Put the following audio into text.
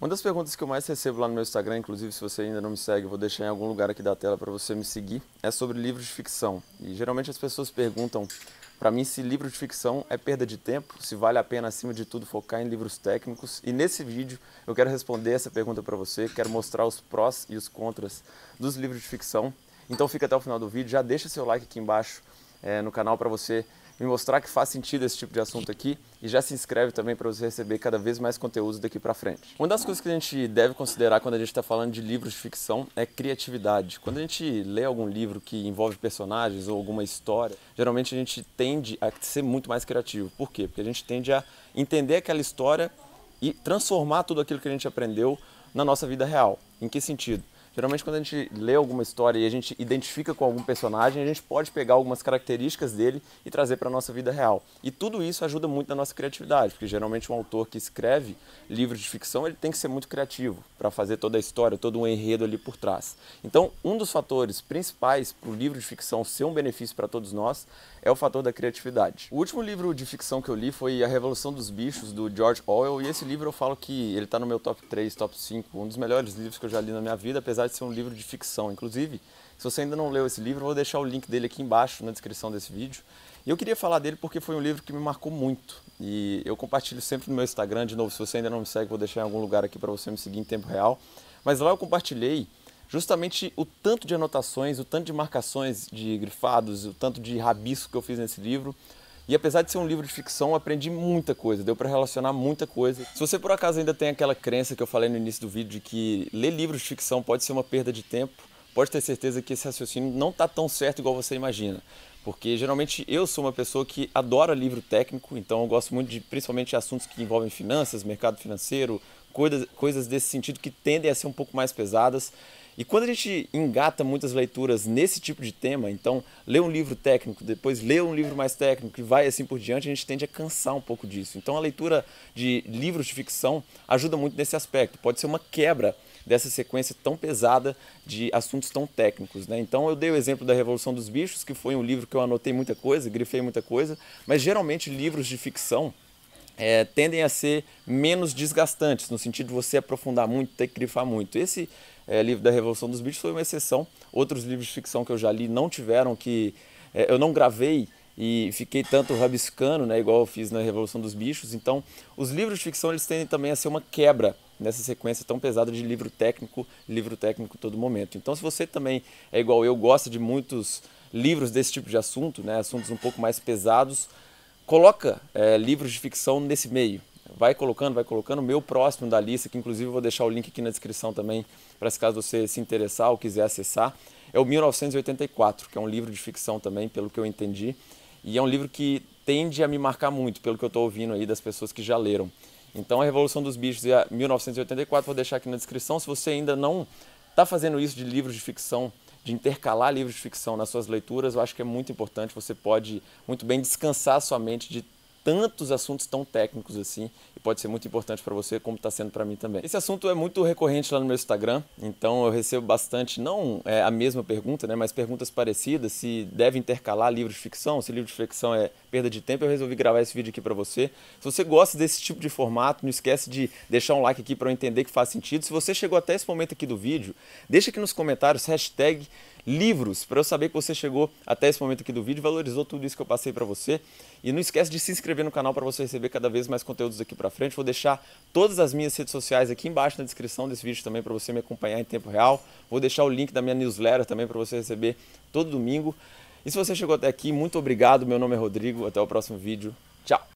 Uma das perguntas que eu mais recebo lá no meu Instagram, inclusive se você ainda não me segue, vou deixar em algum lugar aqui da tela para você me seguir, é sobre livros de ficção. E geralmente as pessoas perguntam para mim se livro de ficção é perda de tempo, se vale a pena acima de tudo focar em livros técnicos. E nesse vídeo eu quero responder essa pergunta para você, quero mostrar os prós e os contras dos livros de ficção. Então fica até o final do vídeo, já deixa seu like aqui embaixo é, no canal para você me mostrar que faz sentido esse tipo de assunto aqui e já se inscreve também para você receber cada vez mais conteúdo daqui para frente. Uma das coisas que a gente deve considerar quando a gente está falando de livros de ficção é criatividade. Quando a gente lê algum livro que envolve personagens ou alguma história, geralmente a gente tende a ser muito mais criativo. Por quê? Porque a gente tende a entender aquela história e transformar tudo aquilo que a gente aprendeu na nossa vida real. Em que sentido? Geralmente, quando a gente lê alguma história e a gente identifica com algum personagem, a gente pode pegar algumas características dele e trazer para a nossa vida real. E tudo isso ajuda muito na nossa criatividade, porque geralmente um autor que escreve livros de ficção ele tem que ser muito criativo para fazer toda a história, todo um enredo ali por trás. Então, um dos fatores principais para o livro de ficção ser um benefício para todos nós é o fator da criatividade. O último livro de ficção que eu li foi A Revolução dos Bichos, do George Orwell, e esse livro eu falo que ele está no meu top 3, top 5, um dos melhores livros que eu já li na minha vida, apesar apesar de ser um livro de ficção. Inclusive, se você ainda não leu esse livro, vou deixar o link dele aqui embaixo na descrição desse vídeo. E eu queria falar dele porque foi um livro que me marcou muito. E eu compartilho sempre no meu Instagram, de novo, se você ainda não me segue, vou deixar em algum lugar aqui para você me seguir em tempo real. Mas lá eu compartilhei justamente o tanto de anotações, o tanto de marcações de grifados, o tanto de rabisco que eu fiz nesse livro, e apesar de ser um livro de ficção, aprendi muita coisa, deu para relacionar muita coisa. Se você por acaso ainda tem aquela crença que eu falei no início do vídeo de que ler livros de ficção pode ser uma perda de tempo, pode ter certeza que esse raciocínio não está tão certo igual você imagina. Porque geralmente eu sou uma pessoa que adora livro técnico, então eu gosto muito de principalmente assuntos que envolvem finanças, mercado financeiro, coisas, coisas desse sentido que tendem a ser um pouco mais pesadas. E quando a gente engata muitas leituras nesse tipo de tema, então lê um livro técnico, depois lê um livro mais técnico e vai assim por diante, a gente tende a cansar um pouco disso. Então a leitura de livros de ficção ajuda muito nesse aspecto. Pode ser uma quebra dessa sequência tão pesada de assuntos tão técnicos. Né? Então eu dei o exemplo da Revolução dos Bichos, que foi um livro que eu anotei muita coisa, grifei muita coisa, mas geralmente livros de ficção é, tendem a ser menos desgastantes, no sentido de você aprofundar muito, ter que grifar muito. Esse é, livro da Revolução dos Bichos foi uma exceção. Outros livros de ficção que eu já li não tiveram que. É, eu não gravei e fiquei tanto rabiscando, né, igual eu fiz na Revolução dos Bichos. Então, os livros de ficção eles tendem também a ser uma quebra nessa sequência tão pesada de livro técnico, livro técnico todo momento. Então, se você também é igual eu, gosta de muitos livros desse tipo de assunto, né, assuntos um pouco mais pesados, coloca é, livros de ficção nesse meio. Vai colocando, vai colocando. O meu próximo da lista, que inclusive eu vou deixar o link aqui na descrição também, para se caso você se interessar ou quiser acessar, é o 1984, que é um livro de ficção também, pelo que eu entendi. E é um livro que tende a me marcar muito, pelo que eu estou ouvindo aí das pessoas que já leram. Então, A Revolução dos Bichos e a 1984, vou deixar aqui na descrição. Se você ainda não está fazendo isso de livros de ficção de intercalar livros de ficção nas suas leituras, eu acho que é muito importante. Você pode muito bem descansar a sua mente de tantos assuntos tão técnicos assim e pode ser muito importante para você, como está sendo para mim também. Esse assunto é muito recorrente lá no meu Instagram, então eu recebo bastante, não é a mesma pergunta, né, mas perguntas parecidas, se deve intercalar livro de ficção, se livro de ficção é perda de tempo, eu resolvi gravar esse vídeo aqui para você. Se você gosta desse tipo de formato, não esquece de deixar um like aqui para eu entender que faz sentido. Se você chegou até esse momento aqui do vídeo, deixa aqui nos comentários hashtag livros para eu saber que você chegou até esse momento aqui do vídeo, valorizou tudo isso que eu passei para você e não esquece de se inscrever inscrever no canal para você receber cada vez mais conteúdos aqui para frente. Vou deixar todas as minhas redes sociais aqui embaixo na descrição desse vídeo também para você me acompanhar em tempo real. Vou deixar o link da minha newsletter também para você receber todo domingo. E se você chegou até aqui, muito obrigado. Meu nome é Rodrigo. Até o próximo vídeo. Tchau.